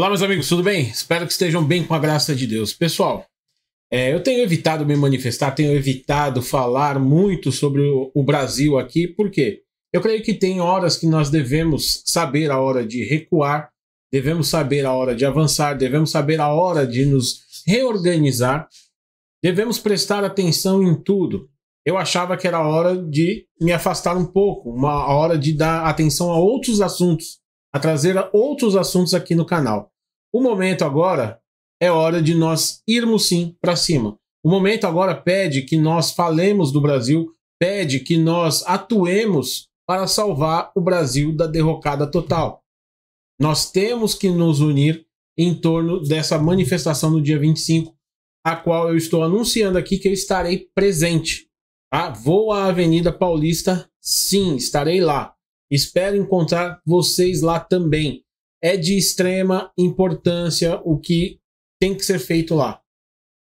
Olá, meus amigos, tudo bem? Espero que estejam bem com a graça de Deus. Pessoal, é, eu tenho evitado me manifestar, tenho evitado falar muito sobre o, o Brasil aqui, porque eu creio que tem horas que nós devemos saber a hora de recuar, devemos saber a hora de avançar, devemos saber a hora de nos reorganizar, devemos prestar atenção em tudo. Eu achava que era hora de me afastar um pouco, uma hora de dar atenção a outros assuntos a trazer outros assuntos aqui no canal. O momento agora é hora de nós irmos sim para cima. O momento agora pede que nós falemos do Brasil, pede que nós atuemos para salvar o Brasil da derrocada total. Nós temos que nos unir em torno dessa manifestação no dia 25, a qual eu estou anunciando aqui que eu estarei presente. Tá? Vou à Avenida Paulista, sim, estarei lá. Espero encontrar vocês lá também. É de extrema importância o que tem que ser feito lá.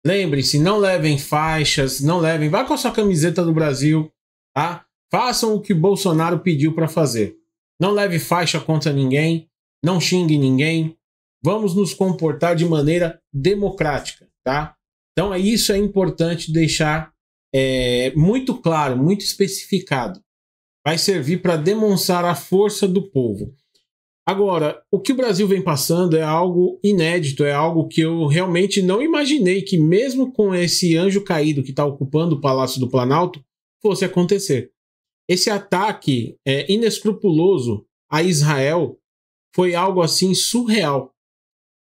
lembre se não levem faixas, não levem. Vá com a sua camiseta do Brasil, tá? Façam o que Bolsonaro pediu para fazer. Não leve faixa contra ninguém, não xingue ninguém. Vamos nos comportar de maneira democrática, tá? Então, é isso é importante deixar é, muito claro, muito especificado vai servir para demonstrar a força do povo. Agora, o que o Brasil vem passando é algo inédito, é algo que eu realmente não imaginei que, mesmo com esse anjo caído que está ocupando o Palácio do Planalto, fosse acontecer. Esse ataque é, inescrupuloso a Israel foi algo assim surreal.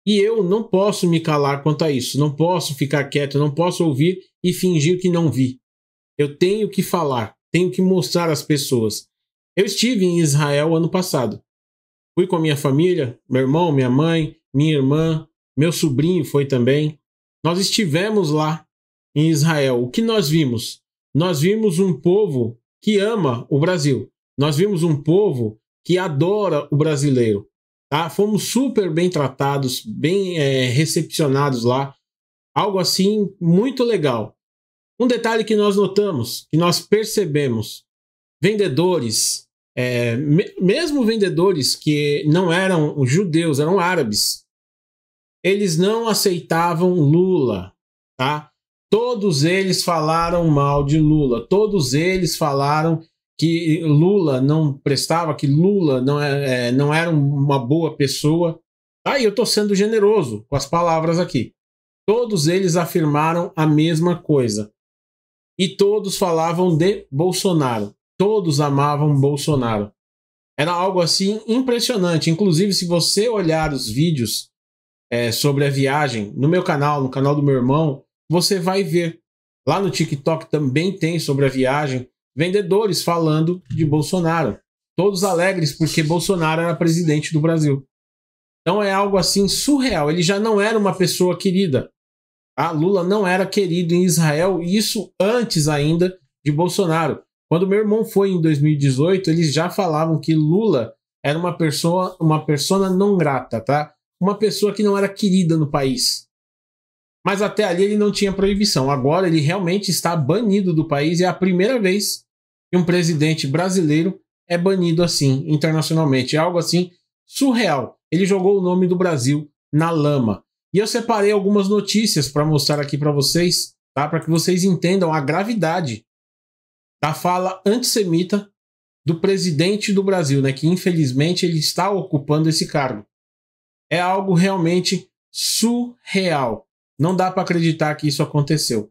E eu não posso me calar quanto a isso, não posso ficar quieto, não posso ouvir e fingir que não vi. Eu tenho que falar. Tenho que mostrar às pessoas. Eu estive em Israel ano passado. Fui com a minha família, meu irmão, minha mãe, minha irmã, meu sobrinho foi também. Nós estivemos lá em Israel. O que nós vimos? Nós vimos um povo que ama o Brasil. Nós vimos um povo que adora o brasileiro. Tá? Fomos super bem tratados, bem é, recepcionados lá. Algo assim muito legal. Um detalhe que nós notamos, que nós percebemos, vendedores, é, me, mesmo vendedores que não eram judeus, eram árabes, eles não aceitavam Lula, tá? Todos eles falaram mal de Lula, todos eles falaram que Lula não prestava, que Lula não, é, é não era uma boa pessoa. Aí tá? eu estou sendo generoso com as palavras aqui. Todos eles afirmaram a mesma coisa e todos falavam de Bolsonaro. Todos amavam Bolsonaro. Era algo assim impressionante. Inclusive, se você olhar os vídeos é, sobre a viagem no meu canal, no canal do meu irmão, você vai ver. Lá no TikTok também tem sobre a viagem vendedores falando de Bolsonaro. Todos alegres porque Bolsonaro era presidente do Brasil. Então é algo assim surreal. Ele já não era uma pessoa querida. A ah, Lula não era querido em Israel, e isso antes ainda de Bolsonaro. Quando meu irmão foi em 2018, eles já falavam que Lula era uma pessoa, uma persona não grata, tá? Uma pessoa que não era querida no país. Mas até ali ele não tinha proibição. Agora ele realmente está banido do país e é a primeira vez que um presidente brasileiro é banido assim internacionalmente. É algo assim surreal. Ele jogou o nome do Brasil na lama. E eu separei algumas notícias para mostrar aqui para vocês, tá? Para que vocês entendam a gravidade da fala antissemita do presidente do Brasil, né? Que infelizmente ele está ocupando esse cargo. É algo realmente surreal. Não dá para acreditar que isso aconteceu.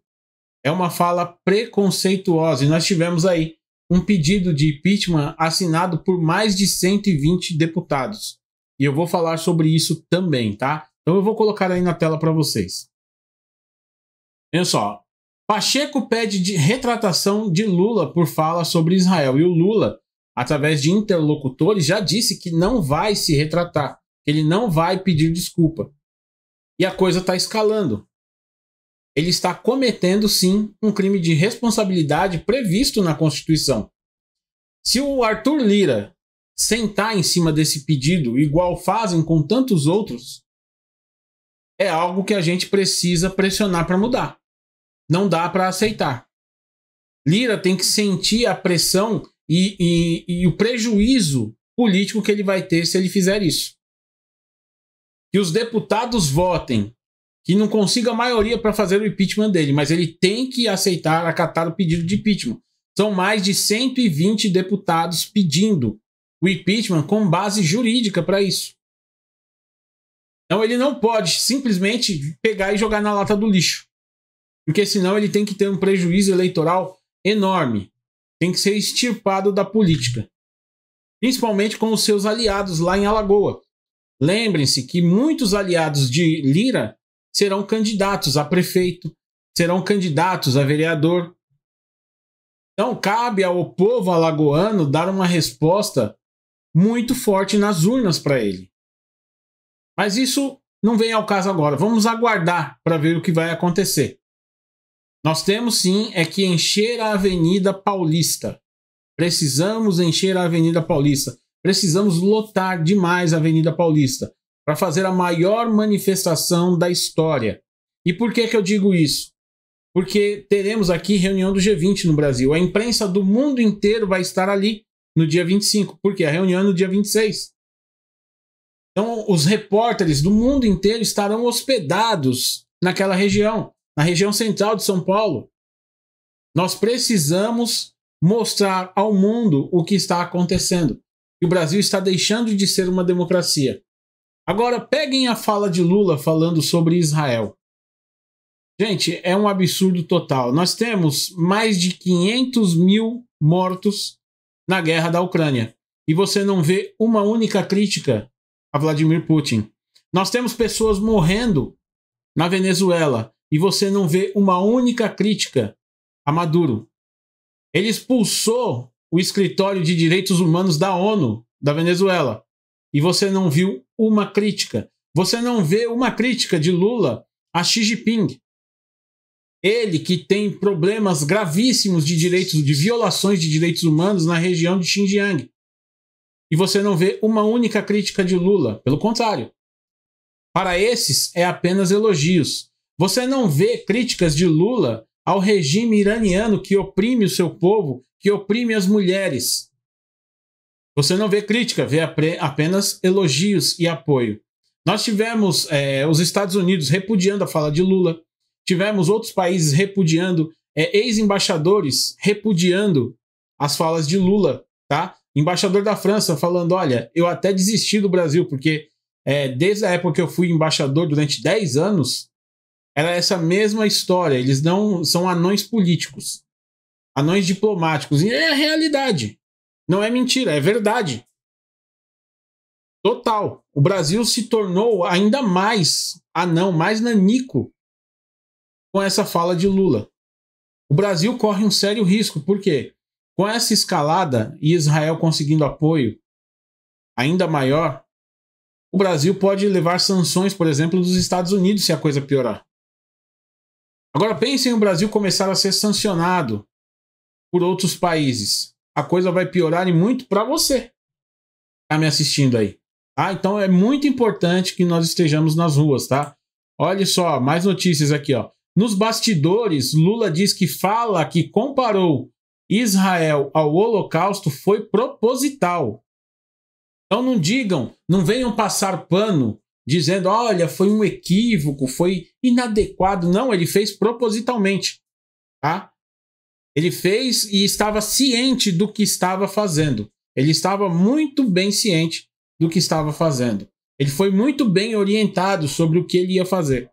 É uma fala preconceituosa e nós tivemos aí um pedido de impeachment assinado por mais de 120 deputados. E eu vou falar sobre isso também, tá? Então eu vou colocar aí na tela para vocês. Olha só. Pacheco pede de retratação de Lula por fala sobre Israel. E o Lula, através de interlocutores, já disse que não vai se retratar. Ele não vai pedir desculpa. E a coisa está escalando. Ele está cometendo, sim, um crime de responsabilidade previsto na Constituição. Se o Arthur Lira sentar em cima desse pedido, igual fazem com tantos outros, é algo que a gente precisa pressionar para mudar. Não dá para aceitar. Lira tem que sentir a pressão e, e, e, o prejuízo político que ele vai ter se ele fizer isso. Que os deputados votem, que não consiga a maioria para fazer o impeachment dele, mas ele tem que aceitar, acatar o pedido de impeachment. São mais de 120 deputados pedindo o impeachment com base jurídica para isso. Então ele não pode simplesmente pegar e jogar na lata do lixo. Porque senão ele tem que ter um prejuízo eleitoral enorme. Tem que ser extirpado da política. Principalmente com os seus aliados lá em Alagoa. Lembrem-se que muitos aliados de Lira serão candidatos a prefeito, serão candidatos a vereador. Então cabe ao povo alagoano dar uma resposta muito forte nas urnas para ele. Mas isso não vem ao caso agora. Vamos aguardar para ver o que vai acontecer. Nós temos sim é que encher a Avenida Paulista. Precisamos encher a Avenida Paulista. Precisamos lotar demais a Avenida Paulista para fazer a maior manifestação da história. E por que, que eu digo isso? Porque teremos aqui reunião do G20 no Brasil. A imprensa do mundo inteiro vai estar ali no dia 25, porque é a reunião é no dia 26. Então, os repórteres do mundo inteiro estarão hospedados naquela região, na região central de São Paulo. Nós precisamos mostrar ao mundo o que está acontecendo. E o Brasil está deixando de ser uma democracia. Agora, peguem a fala de Lula falando sobre Israel. Gente, é um absurdo total. Nós temos mais de 500 mil mortos na guerra da Ucrânia. E você não vê uma única crítica a Vladimir Putin. Nós temos pessoas morrendo na Venezuela e você não vê uma única crítica a Maduro. Ele expulsou o escritório de direitos humanos da ONU da Venezuela e você não viu uma crítica. Você não vê uma crítica de Lula a Xi Jinping. Ele que tem problemas gravíssimos de direitos, de violações de direitos humanos na região de Xinjiang e você não vê uma única crítica de Lula. Pelo contrário. Para esses, é apenas elogios. Você não vê críticas de Lula ao regime iraniano que oprime o seu povo, que oprime as mulheres. Você não vê crítica, vê apenas elogios e apoio. Nós tivemos é, os Estados Unidos repudiando a fala de Lula, tivemos outros países repudiando, é, ex-embaixadores repudiando as falas de Lula, tá? Embaixador da França falando: olha, eu até desisti do Brasil, porque é, desde a época que eu fui embaixador durante 10 anos, era essa mesma história. Eles não são anões políticos, anões diplomáticos. E é a realidade. Não é mentira, é verdade. Total. O Brasil se tornou ainda mais anão, mais nanico com essa fala de Lula. O Brasil corre um sério risco, por quê? Com essa escalada e Israel conseguindo apoio ainda maior, o Brasil pode levar sanções, por exemplo, dos Estados Unidos se a coisa piorar. Agora pensem o Brasil começar a ser sancionado por outros países. A coisa vai piorar e muito para você tá me assistindo aí. Ah, então é muito importante que nós estejamos nas ruas, tá? Olha só, mais notícias aqui, ó. Nos bastidores, Lula diz que fala que comparou Israel ao Holocausto foi proposital. Então não digam, não venham passar pano dizendo, olha, foi um equívoco, foi inadequado. Não, ele fez propositalmente. Tá? Ele fez e estava ciente do que estava fazendo. Ele estava muito bem ciente do que estava fazendo. Ele foi muito bem orientado sobre o que ele ia fazer.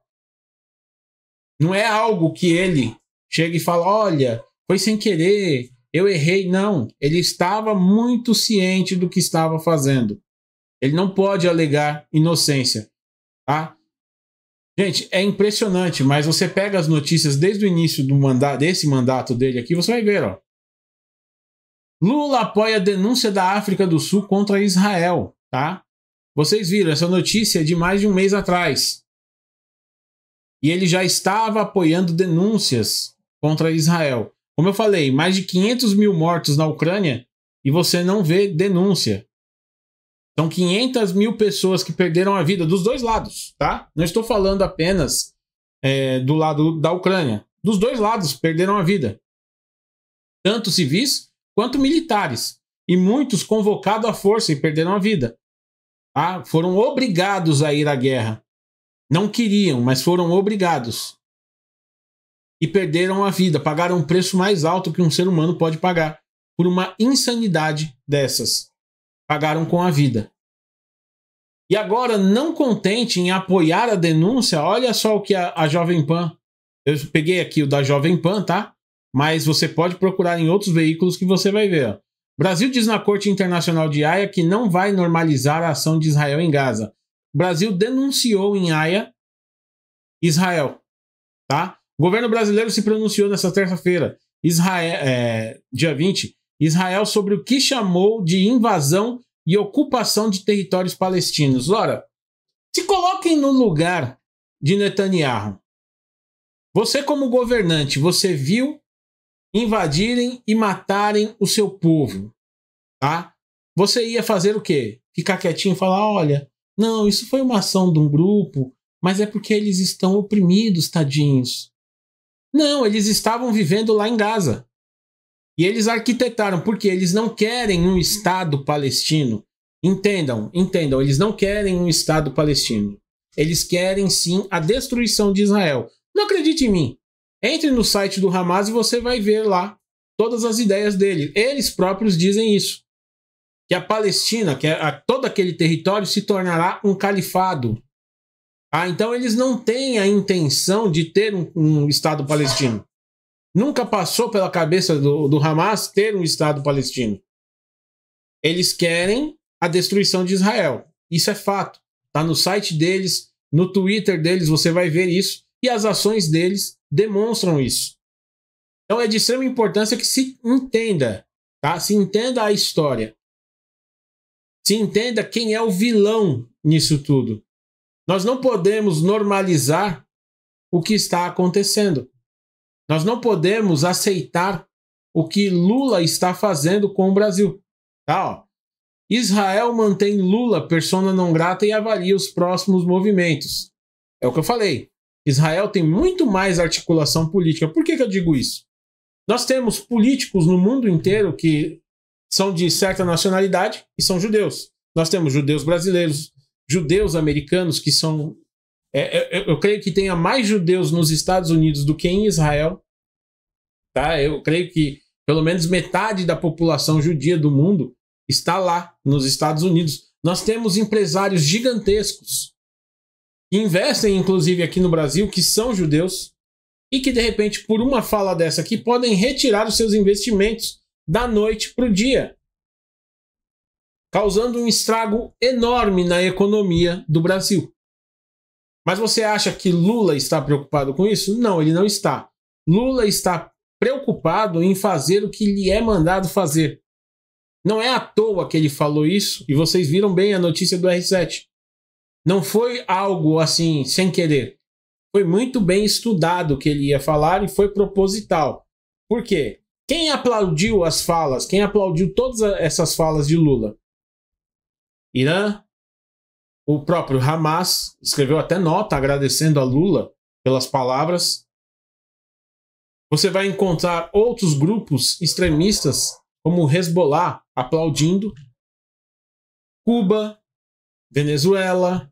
Não é algo que ele chega e fala: olha, foi sem querer, eu errei. Não, ele estava muito ciente do que estava fazendo. Ele não pode alegar inocência, tá? Gente, é impressionante, mas você pega as notícias desde o início do desse mandato dele aqui, você vai ver, ó. Lula apoia a denúncia da África do Sul contra Israel, tá? Vocês viram essa notícia é de mais de um mês atrás. E ele já estava apoiando denúncias contra Israel. Como eu falei, mais de 500 mil mortos na Ucrânia e você não vê denúncia. São 500 mil pessoas que perderam a vida dos dois lados, tá? Não estou falando apenas é, do lado da Ucrânia. Dos dois lados perderam a vida. Tanto civis quanto militares. E muitos convocados à força e perderam a vida. Tá? Foram obrigados a ir à guerra. Não queriam, mas foram obrigados e perderam a vida, pagaram um preço mais alto que um ser humano pode pagar por uma insanidade dessas. Pagaram com a vida. E agora, não contente em apoiar a denúncia, olha só o que a, a Jovem Pan. Eu peguei aqui o da Jovem Pan, tá? Mas você pode procurar em outros veículos que você vai ver. Ó. Brasil diz na Corte Internacional de Haia que não vai normalizar a ação de Israel em Gaza. Brasil denunciou em Haia Israel, tá? O governo brasileiro se pronunciou nesta terça-feira, é, dia 20, Israel, sobre o que chamou de invasão e ocupação de territórios palestinos. Ora, se coloquem no lugar de Netanyahu. Você, como governante, você viu invadirem e matarem o seu povo, tá? Você ia fazer o quê? Ficar quietinho e falar: olha, não, isso foi uma ação de um grupo, mas é porque eles estão oprimidos, tadinhos. Não, eles estavam vivendo lá em Gaza. E eles arquitetaram, porque eles não querem um Estado palestino. Entendam, entendam, eles não querem um Estado palestino. Eles querem sim a destruição de Israel. Não acredite em mim. Entre no site do Hamas e você vai ver lá todas as ideias dele. Eles próprios dizem isso. Que a Palestina, que é a, todo aquele território, se tornará um califado. Ah, então eles não têm a intenção de ter um, um Estado palestino. Nunca passou pela cabeça do, do Hamas ter um Estado palestino. Eles querem a destruição de Israel. Isso é fato. Está no site deles, no Twitter deles, você vai ver isso. E as ações deles demonstram isso. Então é de extrema importância que se entenda, tá? Se entenda a história. Se entenda quem é o vilão nisso tudo. Nós não podemos normalizar o que está acontecendo. Nós não podemos aceitar o que Lula está fazendo com o Brasil. Tá, Israel mantém Lula persona não grata e avalia os próximos movimentos. É o que eu falei. Israel tem muito mais articulação política. Por que, que eu digo isso? Nós temos políticos no mundo inteiro que são de certa nacionalidade e são judeus. Nós temos judeus brasileiros, judeus americanos que são. É, é, eu, eu, creio que tenha mais judeus nos Estados Unidos do que em Israel. Tá? Eu creio que pelo menos metade da população judia do mundo está lá, nos Estados Unidos. Nós temos empresários gigantescos que investem, inclusive, aqui no Brasil, que são judeus, e que, de repente, por uma fala dessa aqui, podem retirar os seus investimentos da noite para o dia causando um estrago enorme na economia do Brasil. Mas você acha que Lula está preocupado com isso? Não, ele não está. Lula está preocupado em fazer o que lhe é mandado fazer. Não é à toa que ele falou isso, e vocês viram bem a notícia do R7. Não foi algo assim sem querer. Foi muito bem estudado o que ele ia falar e foi proposital. Por quê? Quem aplaudiu as falas, quem aplaudiu todas essas falas de Lula? Irã, o próprio Hamas escreveu até nota agradecendo a Lula pelas palavras. Você vai encontrar outros grupos extremistas, como o Hezbollah, aplaudindo. Cuba, Venezuela,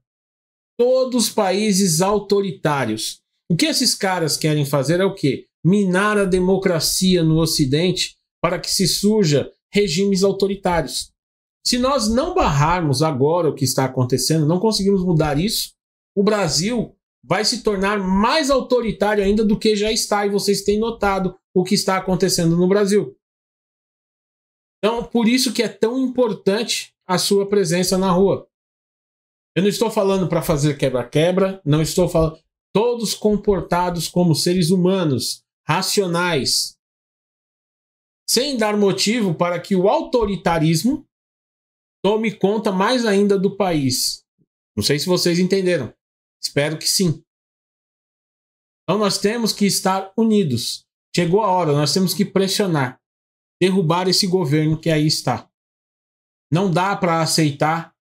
todos países autoritários. O que esses caras querem fazer é o quê? Minar a democracia no Ocidente para que se surja regimes autoritários. Se nós não barrarmos agora o que está acontecendo, não conseguimos mudar isso, o Brasil vai se tornar mais autoritário ainda do que já está, e vocês têm notado o que está acontecendo no Brasil. Então, por isso que é tão importante a sua presença na rua. Eu não estou falando para fazer quebra-quebra, não estou falando. Todos comportados como seres humanos, racionais, sem dar motivo para que o autoritarismo tome conta mais ainda do país. Não sei se vocês entenderam. Espero que sim. Então nós temos que estar unidos. Chegou a hora, nós temos que pressionar, derrubar esse governo que aí está. Não dá para aceitar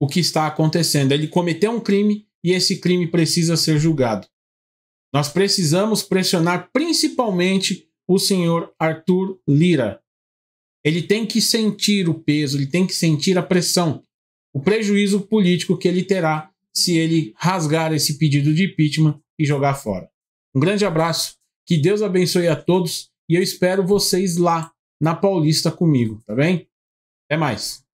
o que está acontecendo. Ele cometeu um crime e esse crime precisa ser julgado. Nós precisamos pressionar principalmente o senhor Arthur Lira. Ele tem que sentir o peso, ele tem que sentir a pressão, o prejuízo político que ele terá se ele rasgar esse pedido de impeachment e jogar fora. Um grande abraço, que Deus abençoe a todos e eu espero vocês lá na Paulista comigo, tá bem? Até mais.